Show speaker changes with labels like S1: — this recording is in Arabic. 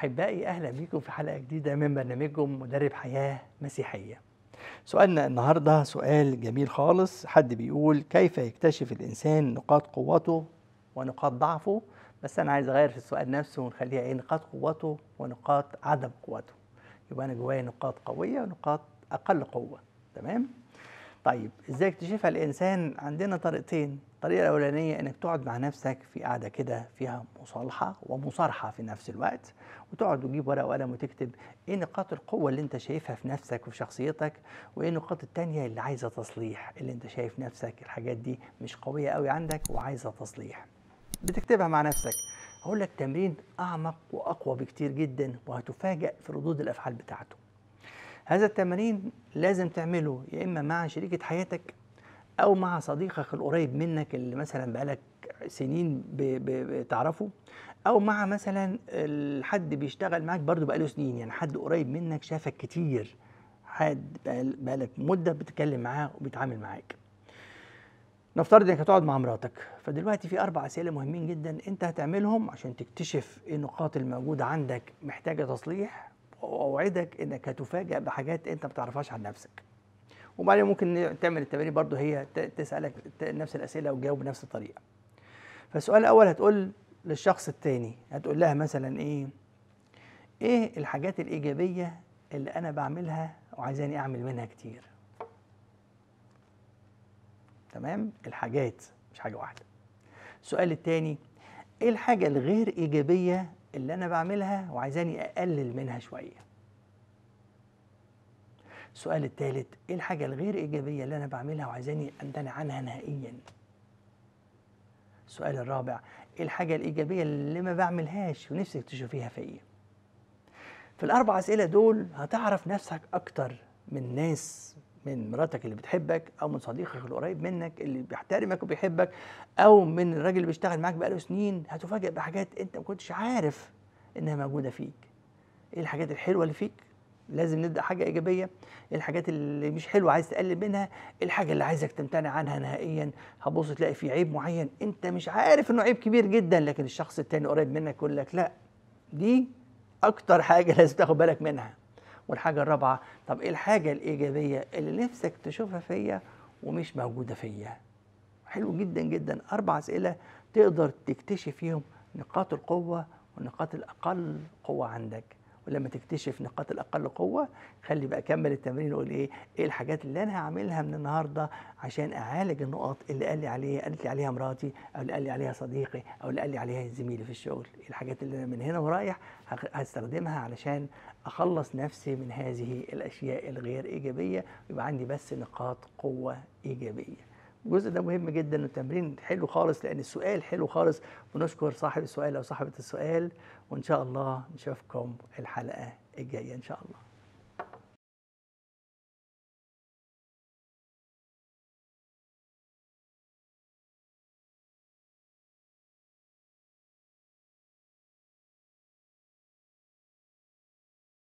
S1: أحبائي أهلا بيكم في حلقة جديدة من برنامجكم مدرب حياة مسيحية سؤالنا النهاردة سؤال جميل خالص حد بيقول كيف يكتشف الإنسان نقاط قوته ونقاط ضعفه بس أنا عايز أغير في السؤال نفسه ونخليها إيه نقاط قوته ونقاط عدم قوته يبقى أنا جوايا نقاط قوية ونقاط أقل قوة تمام طيب ازاي يكتشفها الانسان عندنا طريقتين الطريقه الاولانيه انك تقعد مع نفسك في قاعده كده فيها مصالحه ومصارحه في نفس الوقت وتقعد وتجيب ورقه وقلم وتكتب ايه نقاط القوه اللي انت شايفها في نفسك وفي شخصيتك وايه النقاط الثانيه اللي عايزه تصليح اللي انت شايف نفسك الحاجات دي مش قويه قوي عندك وعايزه تصليح بتكتبها مع نفسك هقول لك تمرين اعمق واقوى بكتير جدا وهتفاجئ في ردود الافعال بتاعته هذا التمرين لازم تعمله يا اما مع شريكه حياتك او مع صديقك القريب منك اللي مثلا بقالك سنين بتعرفه او مع مثلا حد بيشتغل معاك برضه بقاله سنين يعني حد قريب منك شافك كتير حد بقالك مده بتتكلم معاه وبيتعامل معاك نفترض انك هتقعد مع مراتك فدلوقتي في اربع اسئله مهمين جدا انت هتعملهم عشان تكتشف ايه النقاط الموجوده عندك محتاجه تصليح واوعدك انك هتفاجئ بحاجات انت ما بتعرفهاش عن نفسك وبعدين ممكن تعمل التمارين برضه هي تسالك نفس الاسئله وتجاوب بنفس الطريقه فالسؤال الاول هتقول للشخص الثاني هتقول لها مثلا ايه ايه الحاجات الايجابيه اللي انا بعملها وعايزاني اعمل منها كتير تمام الحاجات مش حاجه واحده السؤال الثاني ايه الحاجه الغير ايجابيه اللي انا بعملها وعايزاني اقلل منها شويه السؤال الثالث ايه الحاجه الغير ايجابيه اللي انا بعملها وعايزاني امتنع عنها نهائيا السؤال الرابع ايه الحاجه الايجابيه اللي ما بعملهاش ونفسك تشوفيها فيا إيه؟ في الاربع اسئله دول هتعرف نفسك اكتر من ناس من مراتك اللي بتحبك او من صديقك القريب منك اللي بيحترمك وبيحبك او من الراجل اللي بيشتغل معاك بقاله سنين هتفاجئ بحاجات انت ما كنتش عارف انها موجوده فيك ايه الحاجات الحلوه اللي فيك لازم نبدا حاجه ايجابيه الحاجات اللي مش حلوه عايز تقلل منها الحاجه اللي عايزك تمتنع عنها نهائيا هتبص تلاقي في عيب معين انت مش عارف انه عيب كبير جدا لكن الشخص التاني قريب منك يقول لك لا دي اكتر حاجه لازم تاخد بالك منها والحاجه الرابعه طب ايه الحاجه الايجابيه اللي نفسك تشوفها فيا ومش موجوده فيا حلو جدا جدا اربع اسئله تقدر تكتشف فيهم نقاط القوه ونقاط الاقل قوه عندك ولما تكتشف نقاط الاقل قوه خلي بقى اكمل التمرين واقول ايه ايه الحاجات اللي انا هعملها من النهارده عشان اعالج النقط اللي قال لي عليها قالت لي عليها مراتي او اللي قال لي عليها صديقي او اللي قال لي عليها زميلي في الشغل إيه الحاجات اللي من هنا ورايح هستخدمها علشان اخلص نفسي من هذه الاشياء الغير ايجابيه ويبقى عندي بس نقاط قوه ايجابيه الجزء ده مهم جدا والتمرين حلو خالص لان السؤال حلو خالص ونشكر صاحب السؤال او صاحبه السؤال وان شاء الله نشوفكم الحلقه الجايه ان شاء الله